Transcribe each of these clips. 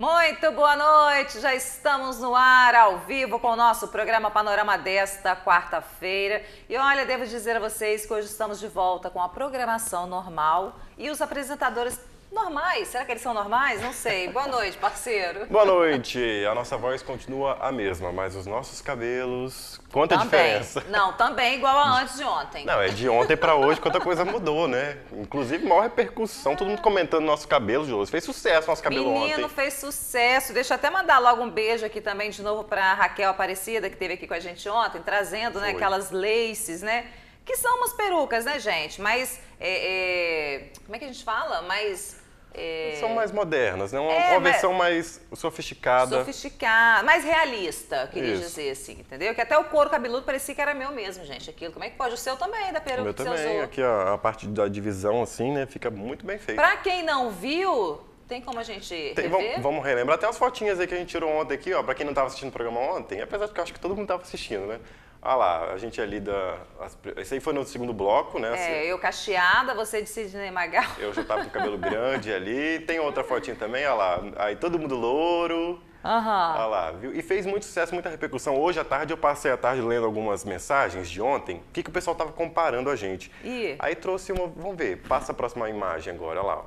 Muito boa noite, já estamos no ar ao vivo com o nosso programa Panorama desta quarta-feira. E olha, devo dizer a vocês que hoje estamos de volta com a programação normal e os apresentadores normais. Será que eles são normais? Não sei. Boa noite, parceiro. Boa noite. A nossa voz continua a mesma, mas os nossos cabelos. Quanta também. diferença. Não, também igual a antes de ontem. Não, é de ontem para hoje, quanta coisa mudou, né? Inclusive, maior repercussão, todo mundo comentando nosso cabelo de hoje. Fez sucesso nosso cabelo Menino, ontem. Menino, fez sucesso. Deixa eu até mandar logo um beijo aqui também de novo para Raquel Aparecida, que teve aqui com a gente ontem, trazendo, né, aquelas laces, né? que são umas perucas, né, gente? Mas. É, é, como é que a gente fala? Mais. É... São mais modernas, né? Uma, é, uma versão mais sofisticada. Sofisticada, mais realista, queria Isso. dizer assim, entendeu? Que até o couro cabeludo parecia que era meu mesmo, gente. Aquilo, como é que pode? O seu também, da peruca o meu que também. você usou. Aqui a, a, parte da divisão, assim, né? Fica muito bem feito. Pra quem não viu, tem como a gente tem, vamos, vamos, relembrar até as fotinhas aí que a gente tirou ontem aqui, ó. Pra quem não tava assistindo o programa ontem, apesar de que eu acho que todo mundo tava assistindo, né? Ah lá, a gente ali é da. esse aí foi no segundo bloco, né? É, eu cacheada, você de Sidney Magal. Eu já tava com o cabelo grande ali. Tem outra fotinha também, olha lá. Aí todo mundo louro. Aham. Uhum. Olha lá, viu? E fez muito sucesso, muita repercussão. Hoje à tarde eu passei a tarde lendo algumas mensagens de ontem, o que, que o pessoal tava comparando a gente. E? Aí trouxe uma. Vamos ver, passa a próxima imagem agora, olha lá.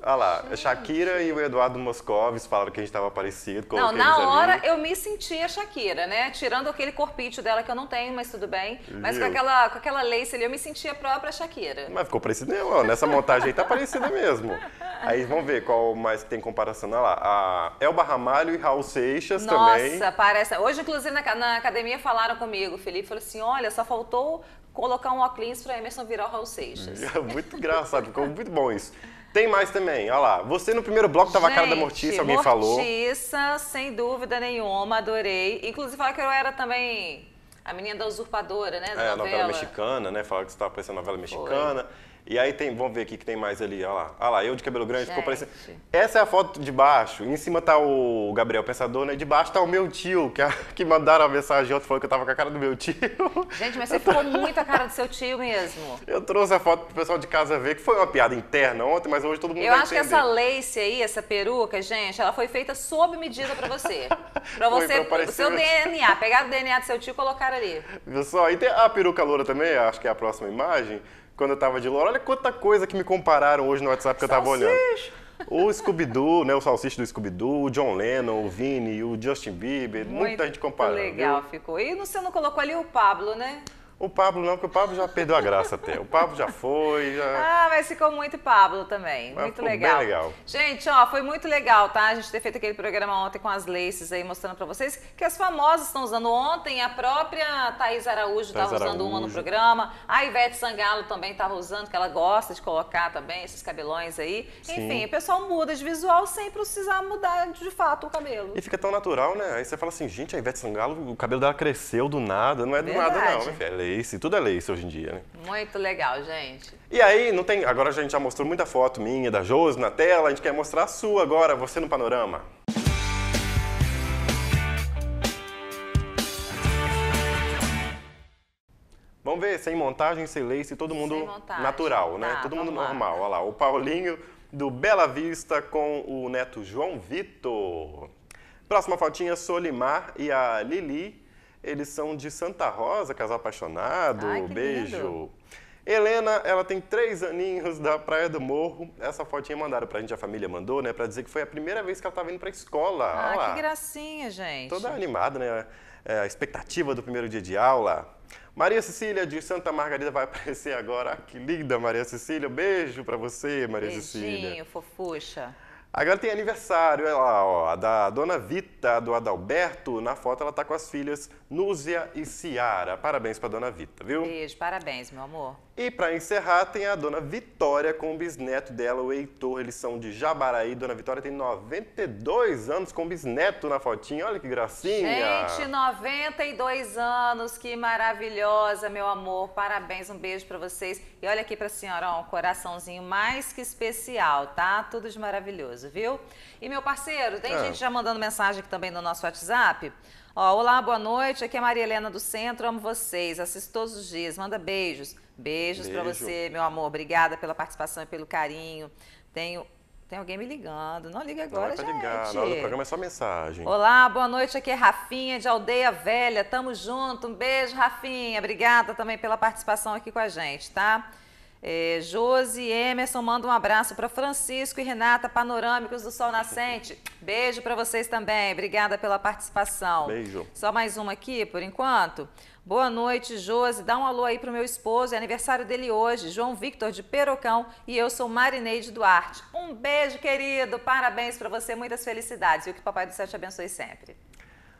Olha lá, Shakira e o Eduardo Moscovis falaram que a gente estava parecido. Não, na hora ali. eu me senti a Shakira, né? Tirando aquele corpite dela que eu não tenho, mas tudo bem. Mas com aquela, com aquela lace ali eu me senti a própria Shakira. Mas ficou parecido mesmo, nessa montagem aí tá parecida mesmo. Aí vamos ver qual mais tem comparação. Olha lá, a Elba Ramalho e Raul Seixas Nossa, também. Nossa, parece. Hoje, inclusive, na, na academia falaram comigo, o Felipe falou assim, olha, só faltou colocar um óculos para Emerson virar o Raul Seixas. É muito engraçado, ficou muito bom isso. Tem mais também, olha lá. Você no primeiro bloco tava a cara da Mortiça, alguém Mortiça, falou. Mortiça, sem dúvida nenhuma, adorei. Inclusive, falar que eu era também a menina da usurpadora, né? Da é, novela. novela mexicana, né? Falaram que você estava aparecendo novela mexicana. Foi. E aí tem, vamos ver o que tem mais ali, olha lá. Olha lá, eu de cabelo grande, ficou parecendo. Essa é a foto de baixo, em cima tá o Gabriel Pensador, né? De baixo tá o meu tio, que, a, que mandaram a mensagem ontem falando que eu tava com a cara do meu tio. Gente, mas você ficou muito a cara do seu tio mesmo. Eu trouxe a foto pro pessoal de casa ver, que foi uma piada interna ontem, mas hoje todo mundo Eu acho entender. que essa lace aí, essa peruca, gente, ela foi feita sob medida para você. Para você, pra o seu DNA, pegar o DNA do seu tio e colocar ali. Viu só? E tem a peruca loura também, acho que é a próxima imagem quando eu tava de lore. Olha quanta coisa que me compararam hoje no WhatsApp que eu tava olhando. O Scooby-Doo, né? O Salsicha do Scooby-Doo, o John Lennon, o Vini, o Justin Bieber, Muito muita gente comparando. legal viu? ficou. E você não colocou ali o Pablo, né? O Pablo não, porque o Pablo já perdeu a graça até. O Pablo já foi. Já... Ah, mas ficou muito Pablo também. Mas muito legal. Bem legal. Gente, ó, foi muito legal, tá? A gente ter feito aquele programa ontem com as laces aí, mostrando pra vocês que as famosas estão usando ontem. A própria Thaís Araújo estava usando uma no programa. A Ivete Sangalo também estava usando, que ela gosta de colocar também esses cabelões aí. Sim. Enfim, o pessoal muda de visual sem precisar mudar de fato o cabelo. E fica tão natural, né? Aí você fala assim, gente, a Ivete Sangalo, o cabelo dela cresceu do nada. Não é do Verdade. nada, não, minha filha? lace, tudo é lace hoje em dia, né? Muito legal, gente. E aí, não tem. Agora a gente já mostrou muita foto minha, da Josi na tela, a gente quer mostrar a sua agora, você no panorama. Vamos ver, sem montagem, sem lace, todo mundo montagem, natural, né? tá, né? todo mundo normal. Lá. Olha lá, o Paulinho do Bela Vista com o neto João Vitor. Próxima fotinha, Solimar e a Lili eles são de Santa Rosa, casal apaixonado. Ai, beijo. Lindo. Helena, ela tem três aninhos da Praia do Morro. Essa fotinha mandaram pra gente, a família mandou, né? Pra dizer que foi a primeira vez que ela tava indo pra escola. Ah, Olha que gracinha, gente. Toda animada, né? É, a expectativa do primeiro dia de aula. Maria Cecília de Santa Margarida vai aparecer agora. Ah, que linda, Maria Cecília. Beijo pra você, Maria Beijinho, Cecília. Beijinho, fofucha. Agora tem aniversário, olha lá, ó, a da dona Vita, do Adalberto. Na foto ela tá com as filhas Núzia e Ciara. Parabéns para dona Vita, viu? Beijo, parabéns, meu amor. E para encerrar, tem a dona Vitória com o bisneto dela, o Heitor. Eles são de Jabaraí. Dona Vitória tem 92 anos com bisneto na fotinha. Olha que gracinha. Gente, 92 anos. Que maravilhosa, meu amor. Parabéns, um beijo para vocês. E olha aqui para a senhora, ó, um coraçãozinho mais que especial, tá? Tudo de maravilhoso, viu? E meu parceiro, tem ah. gente já mandando mensagem aqui também no nosso WhatsApp. Ó, olá, boa noite. Aqui é Maria Helena do Centro. Amo vocês. Assisto todos os dias. Manda beijos. Beijos Beijo. para você, meu amor. Obrigada pela participação e pelo carinho. Tenho tem alguém me ligando. Não liga agora, não é gente. Ligar. Na hora do programa é só mensagem. Olá, boa noite. Aqui é Rafinha, de Aldeia Velha. Tamo junto. Um beijo, Rafinha. Obrigada também pela participação aqui com a gente, tá? É, Josi Emerson manda um abraço para Francisco e Renata, panorâmicos do Sol Nascente. Beijo para vocês também. Obrigada pela participação. Beijo. Só mais uma aqui por enquanto. Boa noite, Josi. Dá um alô aí para o meu esposo, é aniversário dele hoje, João Victor de Perocão, e eu sou Marineide Duarte. Um beijo, querido. Parabéns para você, muitas felicidades e o que o Papai do Céu te abençoe sempre.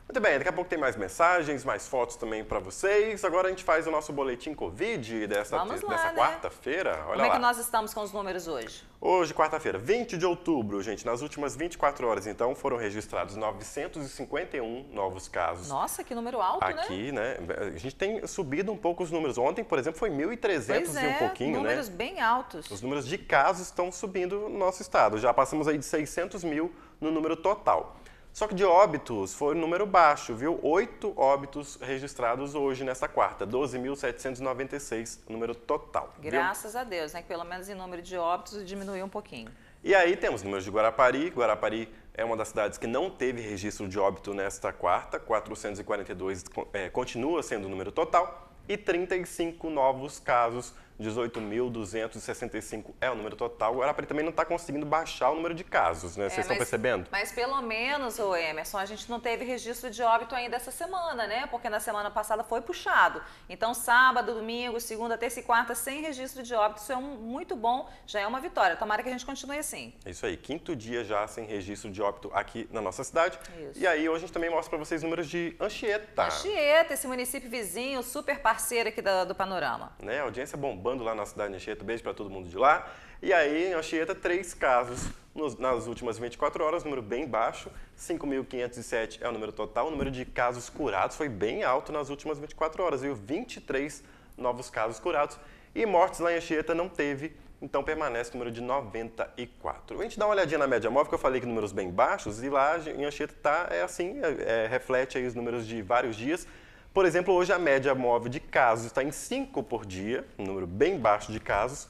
Muito bem, daqui a pouco tem mais mensagens, mais fotos também para vocês. Agora a gente faz o nosso boletim Covid dessa, dessa né? quarta-feira. Como é lá. é que nós estamos com os números hoje? Hoje, quarta-feira, 20 de outubro, gente. Nas últimas 24 horas, então, foram registrados 951 novos casos. Nossa, que número alto, né? Aqui, né? né? A gente tem subido um pouco os números. Ontem, por exemplo, foi 1.300 e um é, pouquinho, números né? números bem altos. Os números de casos estão subindo no nosso estado. Já passamos aí de 600 mil no número total. Só que de óbitos foi um número baixo, viu? Oito óbitos registrados hoje, nessa quarta. 12.796, número total. Graças viu? a Deus, né? Que pelo menos em número de óbitos diminuiu um pouquinho. E aí temos números de Guarapari. Guarapari é uma das cidades que não teve registro de óbito nesta quarta. 442 é, continua sendo o número total. E 35 novos casos registrados 18.265 é o número total. O ele também não está conseguindo baixar o número de casos, né? É, Vocês estão percebendo? Mas pelo menos, o Emerson, a gente não teve registro de óbito ainda essa semana, né? Porque na semana passada foi puxado. Então, sábado, domingo, segunda, terça e quarta, sem registro de óbito, isso é um, muito bom, já é uma vitória. Tomara que a gente continue assim. É isso aí, quinto dia já sem registro de óbito aqui na nossa cidade. Isso. E aí, hoje a gente também mostra para vocês números de Anchieta. Anchieta, esse município vizinho, super parceiro aqui do, do Panorama. Né? A audiência bombando bombando lá na cidade de Anchieta. Beijo para todo mundo de lá. E aí, em Anchieta, três casos nos, nas últimas 24 horas, número bem baixo. 5.507 é o número total. O número de casos curados foi bem alto nas últimas 24 horas, viu? 23 novos casos curados. E mortes lá em Anchieta não teve, então permanece o número de 94. A gente dá uma olhadinha na média móvel, que eu falei que números bem baixos, e lá em Anchieta tá, é assim, é, é, reflete aí os números de vários dias. Por exemplo, hoje a média móvel de casos está em 5 por dia, um número bem baixo de casos,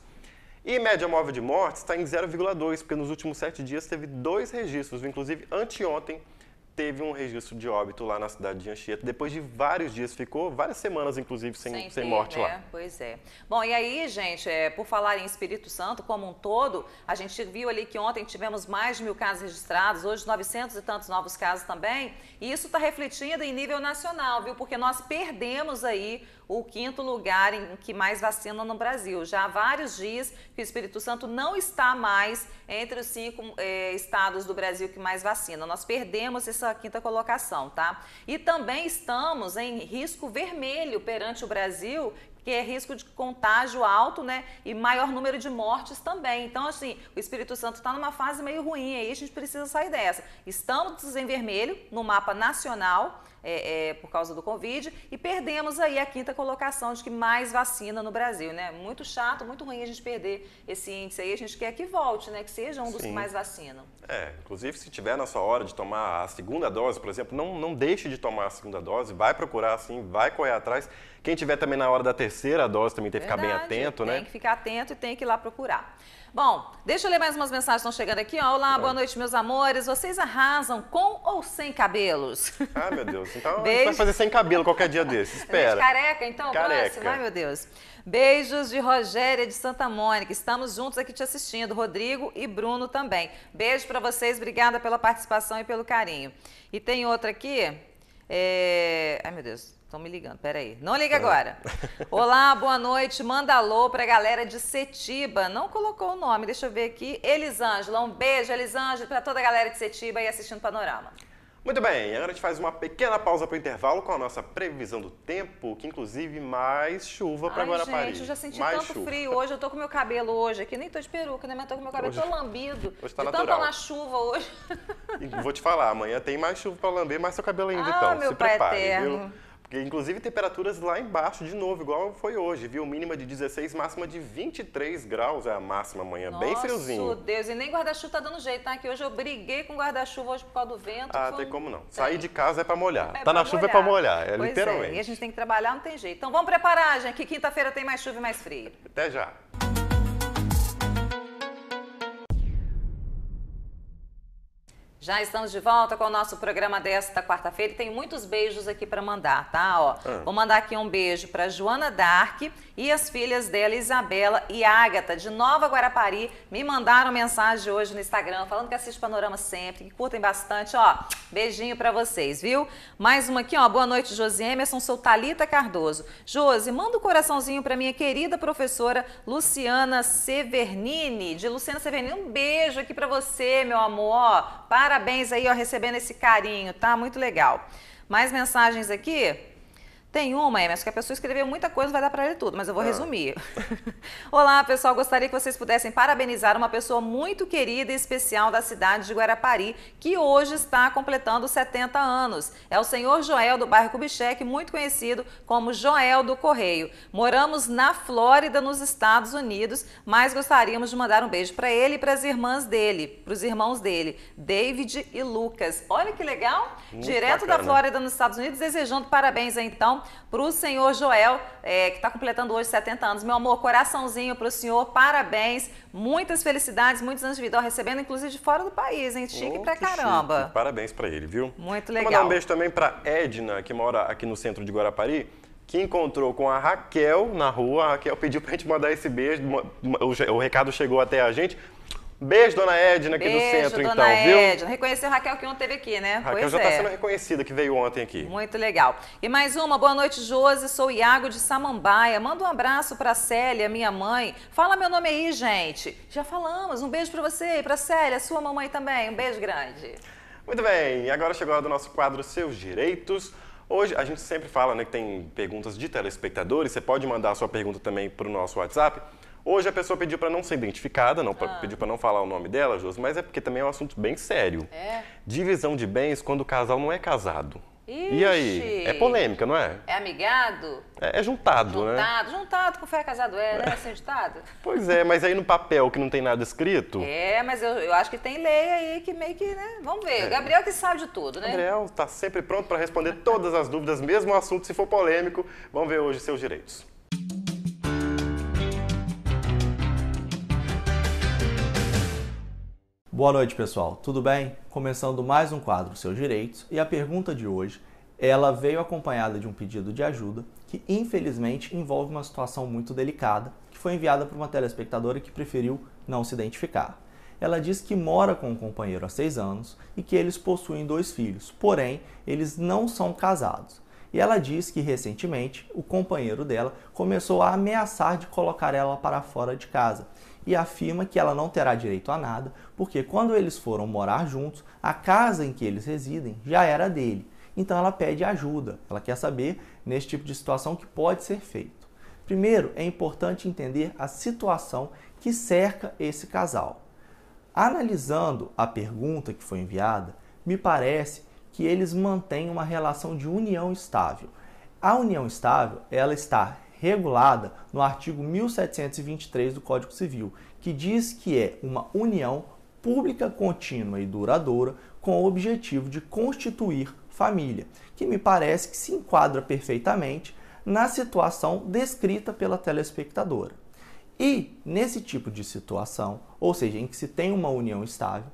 e média móvel de mortes está em 0,2, porque nos últimos 7 dias teve dois registros, inclusive anteontem, teve um registro de óbito lá na cidade de Anchieta. Depois de vários dias, ficou várias semanas, inclusive, sem, sem, sem ter, morte né? lá. Pois é. Bom, e aí, gente, é, por falar em Espírito Santo como um todo, a gente viu ali que ontem tivemos mais de mil casos registrados, hoje 900 e tantos novos casos também. E isso está refletindo em nível nacional, viu? Porque nós perdemos aí o quinto lugar em que mais vacina no Brasil. Já há vários dias que o Espírito Santo não está mais entre os cinco eh, estados do Brasil que mais vacina. Nós perdemos essa quinta colocação, tá? E também estamos em risco vermelho perante o Brasil, que é risco de contágio alto, né? E maior número de mortes também. Então, assim, o Espírito Santo está numa fase meio ruim aí, a gente precisa sair dessa. Estamos em vermelho no mapa nacional é, é, por causa do Covid e perdemos aí a quinta colocação de que mais vacina no Brasil, né? Muito chato, muito ruim a gente perder esse índice aí. A gente quer que volte, né? Que seja um dos Sim. que mais vacinam. É, inclusive se tiver na sua hora de tomar a segunda dose, por exemplo, não, não deixe de tomar a segunda dose, vai procurar assim, vai correr atrás. Quem tiver também na hora da terceira dose também tem que Verdade, ficar bem atento, tem né? Tem que ficar atento e tem que ir lá procurar. Bom, deixa eu ler mais umas mensagens que estão chegando aqui. Olá, tá. boa noite, meus amores. Vocês arrasam com ou sem cabelos? Ah, meu Deus. Então Beijo. vai fazer sem cabelo qualquer dia desses. Espera. Gente, careca, então? Careca. Próximo. Ai, meu Deus. Beijos de Rogéria de Santa Mônica. Estamos juntos aqui te assistindo, Rodrigo e Bruno também. Beijo para vocês. Obrigada pela participação e pelo carinho. E tem outra aqui. É... Ai, meu Deus, estão me ligando, peraí. Não liga agora. Olá, boa noite. Manda alô para a galera de Setiba. Não colocou o nome, deixa eu ver aqui. Elisângela, um beijo, Elisângela, para toda a galera de Setiba e assistindo Panorama. Muito bem, agora a gente faz uma pequena pausa para o intervalo com a nossa previsão do tempo, que inclusive mais chuva para Guarapari. Gente, eu já senti mais tanto chuva. frio hoje, eu tô com meu cabelo hoje aqui, nem tô de peruca, né, mas tô com meu cabelo hoje, tô lambido. Hoje tá de natural. tanto na chuva hoje. E vou te falar, amanhã tem mais chuva para lamber, mas seu cabelo ainda ah, então, meu se prepare, eterno. viu? Inclusive temperaturas lá embaixo de novo, igual foi hoje, viu? Mínima de 16, máxima de 23 graus é a máxima amanhã, Nossa, bem friozinho. Nossa, Deus, e nem guarda-chuva tá dando jeito, tá? Que hoje eu briguei com guarda-chuva hoje por causa do vento. Ah, foi... tem como não. Sair de casa é para molhar. É tá na molhar. chuva é para molhar, é pois literalmente. É. E a gente tem que trabalhar, não tem jeito. Então vamos preparar, gente, que quinta-feira tem mais chuva e mais frio. Até já. Já estamos de volta com o nosso programa desta quarta-feira. Tem muitos beijos aqui para mandar, tá? Ó, ah. Vou mandar aqui um beijo para Joana Dark e as filhas dela, Isabela e Ágata, de Nova Guarapari, me mandaram mensagem hoje no Instagram falando que assiste Panorama sempre, que curtem bastante. Ó, beijinho para vocês, viu? Mais uma aqui, ó. Boa noite, Josi Emerson. Sou Talita Cardoso. Josi, manda um coraçãozinho para minha querida professora Luciana Severnini, de Luciana Severnini. Um beijo aqui para você, meu amor. Para parabéns aí, ó, recebendo esse carinho, tá? Muito legal. Mais mensagens aqui? Tem uma, Emerson, que a pessoa escreveu muita coisa, vai dar para ler tudo, mas eu vou ah. resumir. Olá, pessoal, gostaria que vocês pudessem parabenizar uma pessoa muito querida e especial da cidade de Guarapari, que hoje está completando 70 anos. É o senhor Joel do bairro Kubitschek, muito conhecido como Joel do Correio. Moramos na Flórida, nos Estados Unidos, mas gostaríamos de mandar um beijo para ele e para as irmãs dele, para os irmãos dele, David e Lucas. Olha que legal, muito direto bacana. da Flórida, nos Estados Unidos, desejando parabéns então para o senhor Joel, é, que está completando hoje 70 anos. Meu amor, coraçãozinho para o senhor, parabéns, muitas felicidades, muitos anos de vida, recebendo inclusive de fora do país, hein? Chique oh, pra caramba. Chique. Parabéns para ele, viu? Muito legal. Vou mandar um beijo também para Edna, que mora aqui no centro de Guarapari que encontrou com a Raquel na rua. A Raquel pediu para a gente mandar esse beijo, o recado chegou até a gente. Beijo, dona Edna, aqui Beijo, do centro, dona então, viu? Edna. Reconheceu Raquel que ontem teve aqui, né? Raquel pois já está é. sendo reconhecida, que veio ontem aqui. Muito legal. E mais uma, boa noite, Josi. Sou Iago de Samambaia. Manda um abraço para Célia, minha mãe. Fala meu nome aí, gente. Já falamos. Um beijo para você e para Célia, sua mamãe também. Um beijo grande. Muito bem, e agora chegou a hora do nosso quadro Seus Direitos. Hoje a gente sempre fala né, que tem perguntas de telespectadores. Você pode mandar a sua pergunta também para o nosso WhatsApp. Hoje a pessoa pediu para não ser identificada, não, ah. pediu para não falar o nome dela, Josi, mas é porque também é um assunto bem sério. É. Divisão de bens quando o casal não é casado. Ixi. E aí? É polêmica, não é? É amigado? É, é juntado, juntado, né? Juntado, juntado, Com fé casado é, né? É assim, juntado? Pois é, mas aí no papel que não tem nada escrito. É, mas eu, eu acho que tem lei aí que meio que, né? Vamos ver. É. Gabriel que sabe de tudo, né? Gabriel tá sempre pronto para responder todas as dúvidas, mesmo o assunto, se for polêmico. Vamos ver hoje seus direitos. Boa noite, pessoal. Tudo bem? Começando mais um quadro Seus Direitos e a pergunta de hoje, ela veio acompanhada de um pedido de ajuda que infelizmente envolve uma situação muito delicada, que foi enviada por uma telespectadora que preferiu não se identificar. Ela diz que mora com um companheiro há seis anos e que eles possuem dois filhos, porém eles não são casados e ela diz que recentemente o companheiro dela começou a ameaçar de colocar ela para fora de casa e afirma que ela não terá direito a nada, porque quando eles foram morar juntos, a casa em que eles residem já era dele. Então ela pede ajuda, ela quer saber nesse tipo de situação que pode ser feito. Primeiro, é importante entender a situação que cerca esse casal. Analisando a pergunta que foi enviada, me parece que eles mantêm uma relação de união estável. A união estável, ela está regulada no artigo 1723 do Código Civil, que diz que é uma união pública contínua e duradoura com o objetivo de constituir família, que me parece que se enquadra perfeitamente na situação descrita pela telespectadora. E nesse tipo de situação, ou seja, em que se tem uma união estável,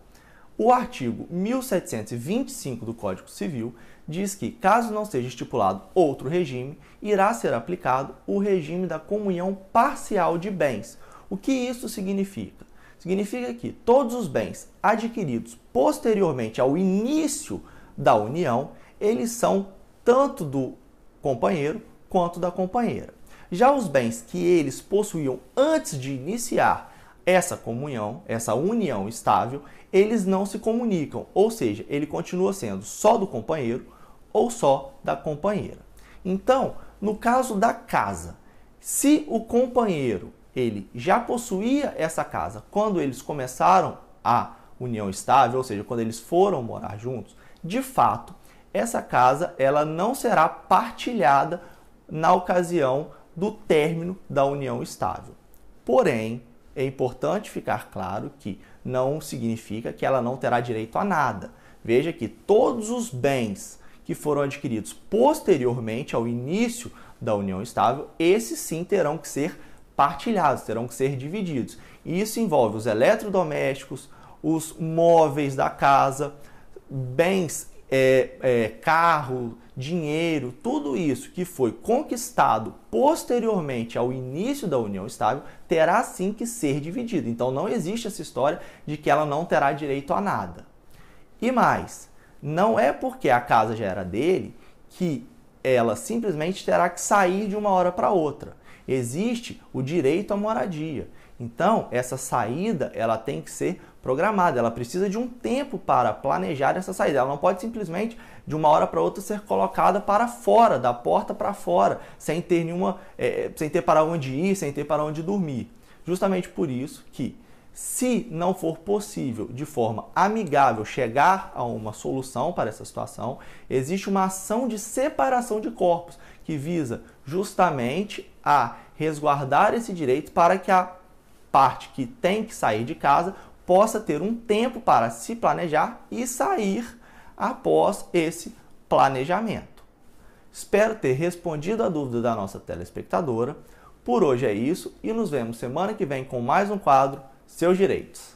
o artigo 1725 do Código Civil diz que, caso não seja estipulado outro regime, irá ser aplicado o regime da comunhão parcial de bens. O que isso significa? Significa que todos os bens adquiridos posteriormente ao início da união, eles são tanto do companheiro quanto da companheira. Já os bens que eles possuíam antes de iniciar essa comunhão, essa união estável, eles não se comunicam, ou seja, ele continua sendo só do companheiro ou só da companheira. Então, no caso da casa, se o companheiro ele já possuía essa casa quando eles começaram a união estável, ou seja, quando eles foram morar juntos, de fato, essa casa ela não será partilhada na ocasião do término da união estável. Porém, é importante ficar claro que não significa que ela não terá direito a nada. Veja que todos os bens que foram adquiridos posteriormente ao início da união estável, esses sim terão que ser partilhados, terão que ser divididos. isso envolve os eletrodomésticos, os móveis da casa, bens, é, é, carro, dinheiro, tudo isso que foi conquistado posteriormente ao início da união estável terá sim que ser dividido. Então não existe essa história de que ela não terá direito a nada. E mais, não é porque a casa já era dele que ela simplesmente terá que sair de uma hora para outra. Existe o direito à moradia. Então, essa saída, ela tem que ser programada, ela precisa de um tempo para planejar essa saída. Ela não pode simplesmente de uma hora para outra ser colocada para fora, da porta para fora, sem ter nenhuma, é, sem ter para onde ir, sem ter para onde dormir. Justamente por isso que se não for possível, de forma amigável, chegar a uma solução para essa situação, existe uma ação de separação de corpos que visa justamente a resguardar esse direito para que a parte que tem que sair de casa possa ter um tempo para se planejar e sair após esse planejamento. Espero ter respondido a dúvida da nossa telespectadora. Por hoje é isso e nos vemos semana que vem com mais um quadro Seus Direitos.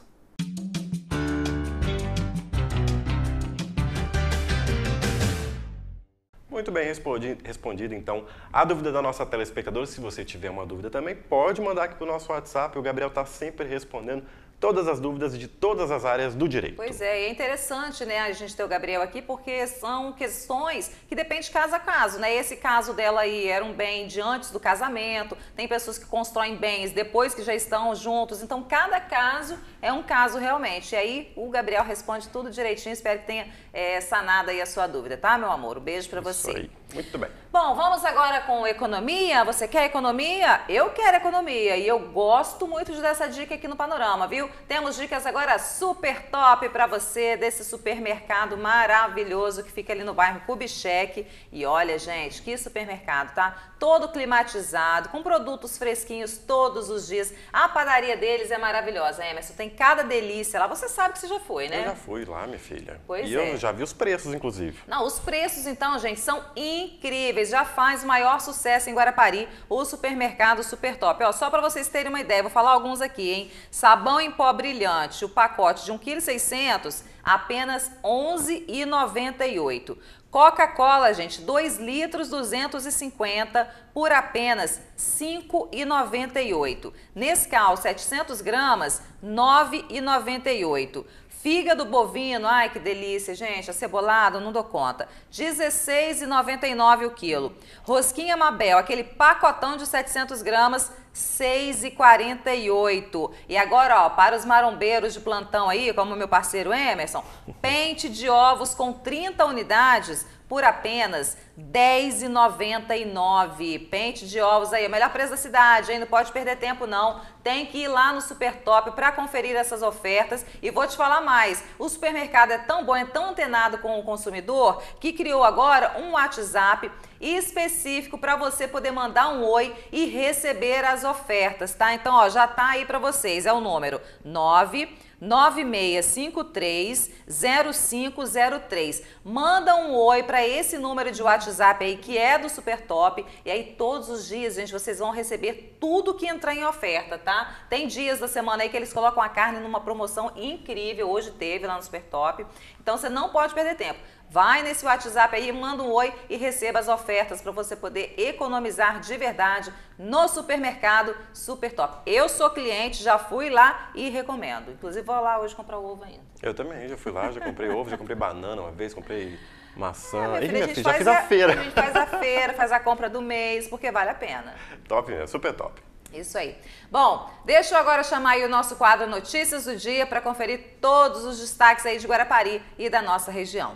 Muito bem respondido, então, a dúvida da nossa telespectadora. Se você tiver uma dúvida também, pode mandar aqui para o nosso WhatsApp. O Gabriel está sempre respondendo todas as dúvidas de todas as áreas do direito. Pois é, é interessante, né, a gente ter o Gabriel aqui, porque são questões que dependem de caso a caso, né? Esse caso dela aí era um bem de antes do casamento, tem pessoas que constroem bens depois que já estão juntos, então cada caso é um caso realmente. E aí o Gabriel responde tudo direitinho, espero que tenha é, sanado aí a sua dúvida, tá, meu amor? Um beijo para você. Aí. Muito bem. Bom, vamos agora com economia. Você quer economia? Eu quero economia e eu gosto muito dessa dica aqui no Panorama, viu? Temos dicas agora super top para você desse supermercado maravilhoso que fica ali no bairro Kubitschek. E olha, gente, que supermercado, tá? Todo climatizado, com produtos fresquinhos todos os dias. A padaria deles é maravilhosa, Emerson. Tem cada delícia lá. Você sabe que você já foi, né? Eu já fui lá, minha filha. Pois e é. eu já vi os preços, inclusive. Não, os preços, então, gente, são incríveis incríveis. Já faz maior sucesso em Guarapari o supermercado Super Top. Ó, só para vocês terem uma ideia, vou falar alguns aqui, hein? Sabão em pó brilhante, o pacote de 1,6 kg, apenas 11,98. Coca-Cola, gente, 2 litros 250 por apenas 5,98. Nescau, 700 gramas, 9,98. Fígado bovino, ai que delícia, gente, acebolado, não dou conta. R$16,99 o quilo. Rosquinha Mabel, aquele pacotão de 700 gramas, R$6,48. E agora, ó, para os marombeiros de plantão aí, como meu parceiro Emerson, pente de ovos com 30 unidades por apenas R$10,99. Pente de ovos aí, é o melhor preço da cidade, hein? Não pode perder tempo não tem que ir lá no Super Top para conferir essas ofertas. E vou te falar mais: o supermercado é tão bom, é tão antenado com o consumidor, que criou agora um WhatsApp específico para você poder mandar um oi e receber as ofertas, tá? Então, ó, já tá aí para vocês. É o número 9 9653-0503. Manda um oi para esse número de WhatsApp aí, que é do Super Top. E aí, todos os dias, gente, vocês vão receber tudo que entrar em oferta, tá? tá? Tem dias da semana aí que eles colocam a carne numa promoção incrível, hoje teve lá no Supertop. Então você não pode perder tempo. Vai nesse WhatsApp aí, manda um oi e receba as ofertas para você poder economizar de verdade no supermercado Super Top. Eu sou cliente, já fui lá e recomendo. Inclusive vou lá hoje comprar ovo ainda. Eu também, já fui lá, já comprei ovo, já comprei banana uma vez, comprei maçã. É, filha, Ih, minha filha, já fiz a, a feira. A gente faz a feira, faz a compra do mês, porque vale a pena. Top, é super top. Isso aí. Bom, deixa eu agora chamar aí o nosso quadro Notícias do Dia para conferir todos os destaques aí de Guarapari e da nossa região.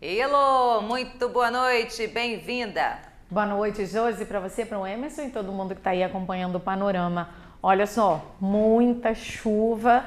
Elo, muito boa noite, bem-vinda. Boa noite, Josi, para você, para o Emerson e todo mundo que está aí acompanhando o panorama. Olha só, muita chuva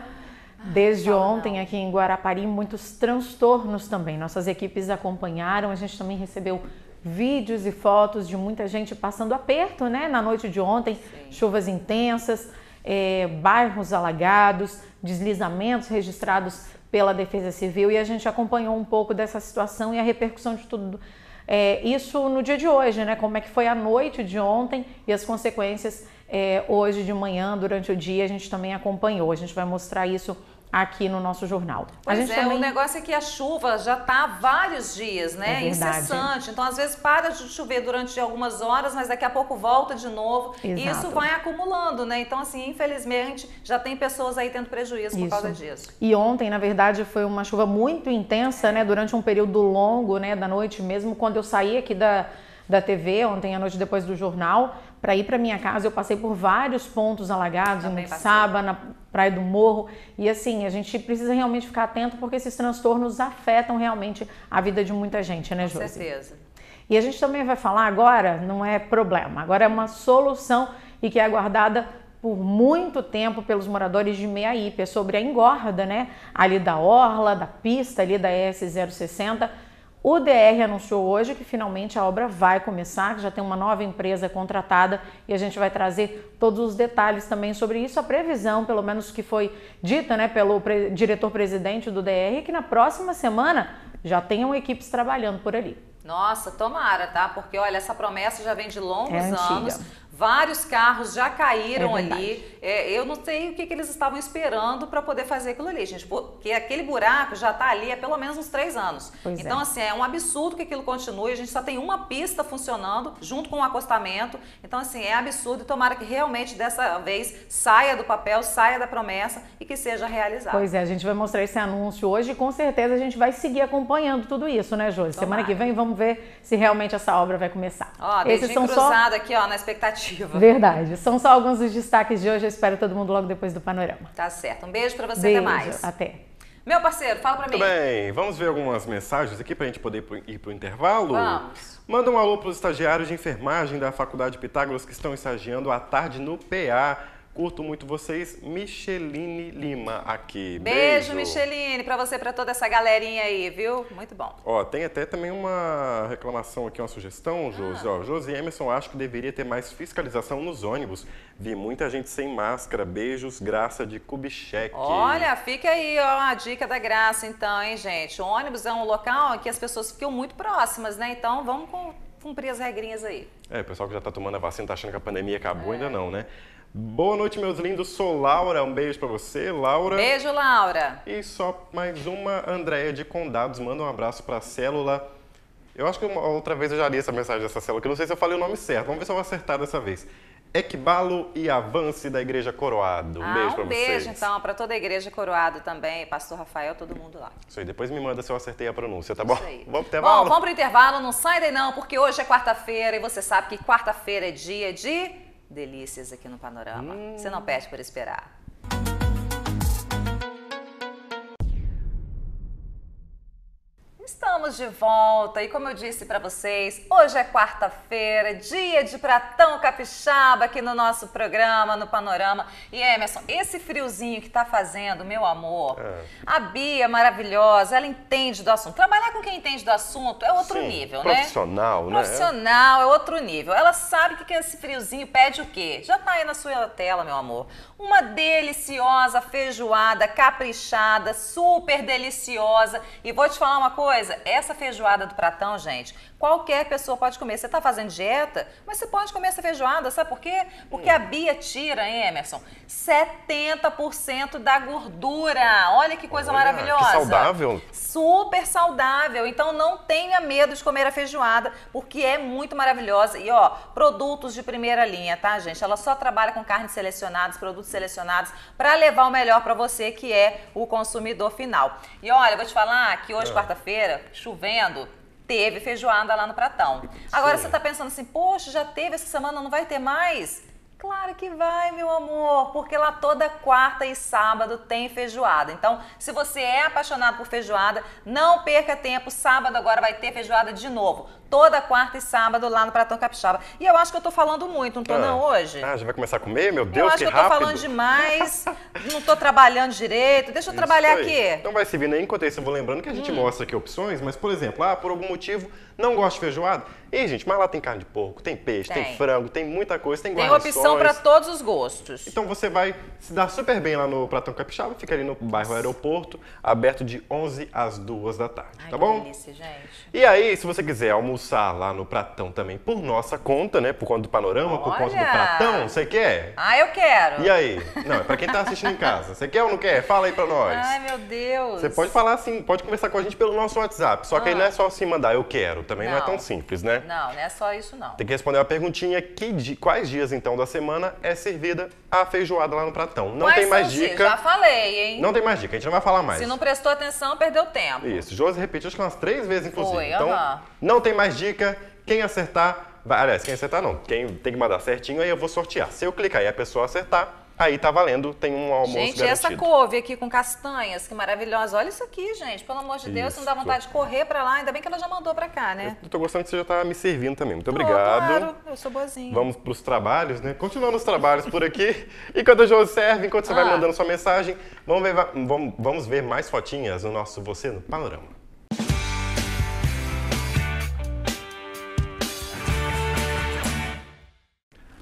Desde Fala ontem não. aqui em Guarapari, muitos transtornos também. Nossas equipes acompanharam, a gente também recebeu vídeos e fotos de muita gente passando aperto, né? Na noite de ontem, Sim. chuvas intensas, é, bairros alagados, deslizamentos registrados pela Defesa Civil e a gente acompanhou um pouco dessa situação e a repercussão de tudo. É, isso no dia de hoje, né? Como é que foi a noite de ontem e as consequências é, hoje de manhã, durante o dia, a gente também acompanhou. A gente vai mostrar isso aqui no nosso jornal. Pois a gente é, também... o negócio é que a chuva já está há vários dias, né? É Incessante. Então, às vezes, para de chover durante algumas horas, mas daqui a pouco volta de novo. Exato. E isso vai acumulando, né? Então, assim, infelizmente, já tem pessoas aí tendo prejuízo por isso. causa disso. E ontem, na verdade, foi uma chuva muito intensa, né? Durante um período longo, né? Da noite mesmo, quando eu saí aqui da da TV ontem à noite depois do jornal. Para ir para minha casa, eu passei por vários pontos alagados, no em na Praia do Morro. E assim, a gente precisa realmente ficar atento porque esses transtornos afetam realmente a vida de muita gente, né, Josi? Com certeza. E a gente também vai falar agora, não é problema, agora é uma solução e que é aguardada por muito tempo pelos moradores de Meia Ipe, é sobre a engorda, né? Ali da orla, da pista ali da s 060, o DR anunciou hoje que finalmente a obra vai começar, que já tem uma nova empresa contratada e a gente vai trazer todos os detalhes também sobre isso. A previsão, pelo menos que foi dita né, pelo pre diretor-presidente do DR, é que na próxima semana já tenham equipes trabalhando por ali. Nossa, tomara, tá? Porque olha, essa promessa já vem de longos é anos. Vários carros já caíram é ali. É, eu não sei o que, que eles estavam esperando para poder fazer aquilo ali, gente. Porque aquele buraco já está ali há pelo menos uns três anos. Pois então, é. assim, é um absurdo que aquilo continue. A gente só tem uma pista funcionando junto com o um acostamento. Então, assim, é absurdo. E tomara que realmente dessa vez saia do papel, saia da promessa e que seja realizado. Pois é, a gente vai mostrar esse anúncio hoje e com certeza a gente vai seguir acompanhando tudo isso, né, Júlia? Semana que vem vamos ver se realmente essa obra vai começar. Ó, Esses são só... aqui, ó, na expectativa. Verdade. São só alguns dos destaques de hoje. Eu espero todo mundo logo depois do panorama. Tá certo. Um beijo para você. Beijo. Até mais. Até. Meu parceiro, fala para mim. Tudo bem. Vamos ver algumas mensagens aqui para a gente poder ir para o intervalo? Vamos. Manda um alô para os estagiários de enfermagem da Faculdade Pitágoras que estão estagiando à tarde no PA. Curto muito vocês. Micheline Lima aqui. Beijo, Beijo. Micheline, para você, para toda essa galerinha aí, viu? Muito bom. Ó, tem até também uma reclamação aqui, uma sugestão, ah. Josi. Ah. Ó, Josi Emerson, acho que deveria ter mais fiscalização nos ônibus. Vi muita gente sem máscara. Beijos, graça de Kubitschek. Olha, fica aí, ó, a dica da graça, então, hein, gente? O ônibus é um local que as pessoas ficam muito próximas, né? Então, vamos com cumprir as regrinhas aí. É, o pessoal que já está tomando a vacina está achando que a pandemia acabou, é. ainda não, né? Boa noite, meus lindos. Sou Laura. Um beijo para você, Laura. Beijo, Laura. E só mais uma Andréia de Condados. Manda um abraço para a Célula. Eu acho que uma, outra vez eu já li essa mensagem dessa célula, que eu não sei se eu falei o nome certo. Vamos ver se eu vou acertar dessa vez. Equibalo e Avance da Igreja Coroado. Um ah, beijo para um vocês. beijo, então, para toda a Igreja Coroado também, Pastor Rafael, todo mundo lá. Isso aí, depois me manda se eu acertei a pronúncia, tá bom? Isso aí. Vamos pro intervalo? Bom, vamos pro intervalo, não sai daí não, porque hoje é quarta-feira e você sabe que quarta-feira é dia de delícias aqui no Panorama. Hum. Você não hum. perde por esperar. Estamos de volta e como eu disse para vocês, hoje é quarta-feira, dia de pratão capixaba aqui no nosso programa, no Panorama. E Emerson, esse friozinho que tá fazendo, meu amor, é. a Bia é maravilhosa, ela entende do assunto. Trabalhar com quem entende do assunto é outro Sim, nível, profissional, né? Profissional, né? Profissional, é outro nível. Ela sabe que, é esse friozinho pede o quê? Já tá aí na sua tela, meu amor. Uma deliciosa feijoada caprichada, super deliciosa. E vou te falar uma coisa, essa feijoada do pratão, gente, Qualquer pessoa pode comer. Você está fazendo dieta, mas você pode comer essa feijoada, sabe por quê? Porque a Bia tira, hein, Emerson, 70% da gordura. Olha que coisa Olha, maravilhosa. Que saudável. Super saudável. Então não tenha medo de comer a feijoada, porque é muito maravilhosa. E ó, produtos de primeira linha, tá, gente? Ela só trabalha com carnes selecionadas, produtos selecionados, para levar o melhor para você, que é o consumidor final. E olha, eu vou te falar que hoje, é. quarta-feira, chovendo, teve feijoada lá no Pratão. Agora Sim. você está pensando assim, poxa, já teve essa semana, não vai ter mais? Claro que vai, meu amor, porque lá toda quarta e sábado tem feijoada. Então, se você é apaixonado por feijoada, não perca tempo. Sábado agora vai ter feijoada de novo toda quarta e sábado lá no Pratão Capixaba. E eu acho que eu tô falando muito, não tô ah, não hoje? Ah, já vai começar a comer? Meu Deus, eu acho que, que eu tô falando demais, não tô trabalhando direito, deixa eu isso trabalhar aí. aqui. Então vai se vindo aí, enquanto isso eu vou lembrando que a gente hum. mostra aqui opções, mas por exemplo, ah, por algum motivo não gosto de feijoada. Ih, gente, mas lá tem carne de porco, tem peixe, tem, tem frango, tem muita coisa, tem guarnições. Tem opção para todos os gostos. Então você vai se dar super bem lá no Pratão Capixaba, fica ali no bairro Aeroporto, aberto de 11 às 2 da tarde, Ai, tá bom? Delícia, gente. E aí, se você quiser almoçar almoçar lá no Pratão também por nossa conta, né? Por conta do panorama, Olha. por conta do Pratão. Você quer? Ah, eu quero. E aí? Não, é pra quem tá assistindo em casa. Você quer ou não quer? Fala aí pra nós. Ai, meu Deus. Você pode falar assim, pode conversar com a gente pelo nosso WhatsApp. Só que ah. aí não é só assim mandar eu quero. Também não. É não. é tão simples, né? Não, não é só isso não. Tem que responder uma perguntinha. Que, quais dias então da semana é servida a feijoada lá no Pratão? Não quais tem mais dica. Já falei, hein? Não tem mais dica. A gente não vai falar mais. Se não prestou atenção, perdeu tempo. Isso. Josi repetiu acho que umas três vezes, inclusive. Foi, então, uh -huh. Não tem mais dica. Quem acertar, vai... aliás, quem acertar não. Quem tem que mandar certinho, aí eu vou sortear. Se eu clicar e a pessoa acertar, aí tá valendo, tem um almoço Gente, garantido. essa couve aqui com castanhas, que maravilhosa. Olha isso aqui, gente. Pelo amor de Deus, isso. não dá vontade de correr para lá. Ainda bem que ela já mandou para cá, né? Eu tô gostando que você já tá me servindo também. Muito obrigado. claro, eu sou boazinha. Vamos pros trabalhos, né? Continuando os trabalhos por aqui. enquanto o João serve, enquanto você ah. vai mandando sua mensagem, vamos ver, vamos ver mais fotinhas no nosso Você no Panorama.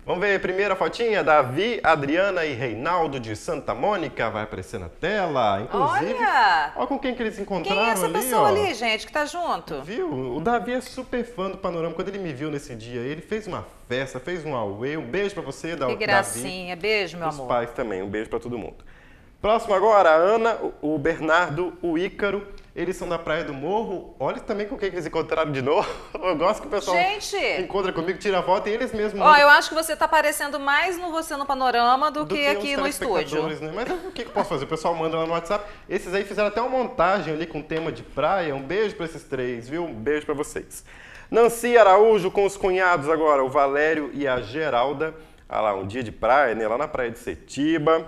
Vamos ver a primeira fotinha? Davi, Adriana e Reinaldo de Santa Mônica vai aparecer na tela. Inclusive, olha, olha com quem que eles encontraram Quem é essa ali, pessoa ó. ali, gente, que tá junto? Viu? O Davi é super fã do Panorama. Quando ele me viu nesse dia, ele fez uma festa, fez um auê. Um beijo pra você, Davi. Que gracinha. Beijo, meu Os amor. Os pais também. Um beijo pra todo mundo. Próximo agora, a Ana, o Bernardo, o Ícaro eles são da Praia do Morro. Olha também com quem eles encontraram de novo. Eu gosto que o pessoal Gente, encontra comigo, tira a foto e eles mesmos. Ó, né? eu acho que você está aparecendo mais no Você no Panorama do, do que, que, aqui no estúdio. Né? Mas o que, que eu posso fazer? O pessoal manda lá no WhatsApp. Esses aí fizeram até uma montagem ali com tema de praia. Um beijo para esses três, viu? Um beijo para vocês. Nancy Araújo com os cunhados agora, o Valério e a Geralda. Olha ah lá, um dia de praia, né? Lá na praia de Setiba.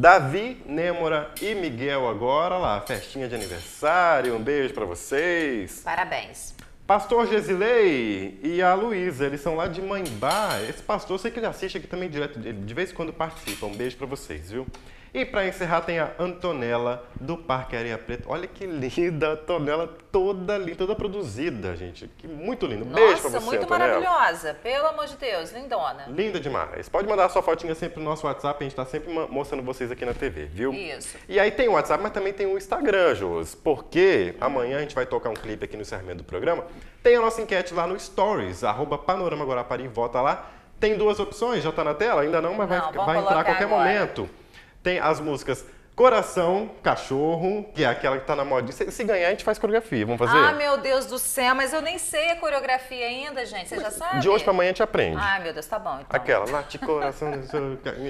Davi, Nêmora e Miguel agora lá, festinha de aniversário, um beijo para vocês. Parabéns. Pastor Gesilei e a Luísa, eles são lá de Mãembá. Esse pastor, eu sei que ele assiste aqui também direto, de vez em quando participa. Um beijo para vocês, viu? E para encerrar tem a Antonella do Parque Areia Preta. Olha que linda, Antonella toda linda, toda produzida, gente. Que muito linda. beijo para você, muito Antonella. maravilhosa. Pelo amor de Deus, lindona. Linda demais. Pode mandar sua fotinha sempre no nosso WhatsApp, a gente está sempre mostrando vocês aqui na TV, viu? Isso. E aí tem o WhatsApp, mas também tem o Instagram, Jos, porque amanhã a gente vai tocar um clipe aqui no encerramento do programa. Tem a nossa enquete lá no Stories, arroba Panorama Guarapari, vota lá. Tem duas opções, já está na tela? Ainda não, mas não, vai, vai entrar a qualquer agora. momento. Tem as músicas Coração, Cachorro, que é aquela que tá na moda. Se, se, ganhar, a gente faz coreografia. Vamos fazer? Ah, meu Deus do céu, mas eu nem sei a coreografia ainda, gente. Você já sabe? De hoje pra amanhã a gente aprende. Ah, meu Deus, tá bom. Então. Aquela, late coração.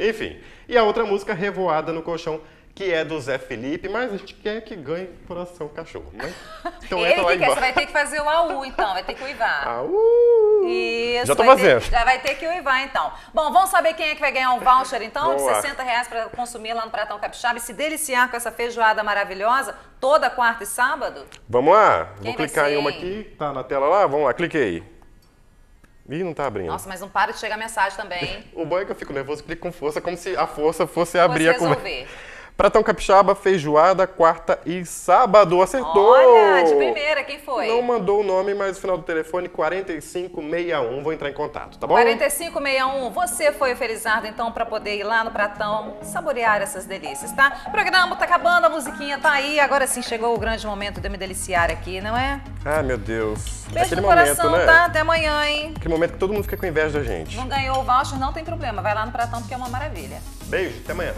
Enfim. E a outra música, Revoada no Colchão, que é do Zé Felipe, mas a gente quer que ganhe coração cachorro. Né? Então Ele entra lá que quer, você vai ter que fazer o AU, então, vai ter que cuidar. AU! Isso. Já tô fazendo. já vai ter que o Ivan, então. Bom, vamos saber quem é que vai ganhar um voucher, então, Boa. de 60 reais para consumir lá no Pratão Capixaba e se deliciar com essa feijoada maravilhosa toda quarta e sábado? Vamos lá. Quem Vou clicar ser? em uma aqui. Tá na tela lá? Vamos lá, cliquei. Ih, não tá abrindo. Nossa, mas não para de chegar mensagem também, hein? o bom é que eu fico nervoso, clico com força, como se a força fosse abrir a conversa. Pratão Capixaba, feijoada, quarta e sábado. Acertou! Olha, de primeira, quem foi? Não mandou o nome, mas o final do telefone 4561. Vou entrar em contato, tá bom? 4561. Você foi felizardo, então, para poder ir lá no Pratão saborear essas delícias, tá? O programa tá acabando, a musiquinha tá aí. Agora sim chegou o grande momento de eu me deliciar aqui, não é? Ah, meu Deus. Beijo Aquele no coração, momento, né? tá? Até amanhã, hein? Aquele momento que todo mundo fica com inveja da gente. Não ganhou o voucher, não tem problema. Vai lá no Pratão porque é uma maravilha. Beijo, até amanhã.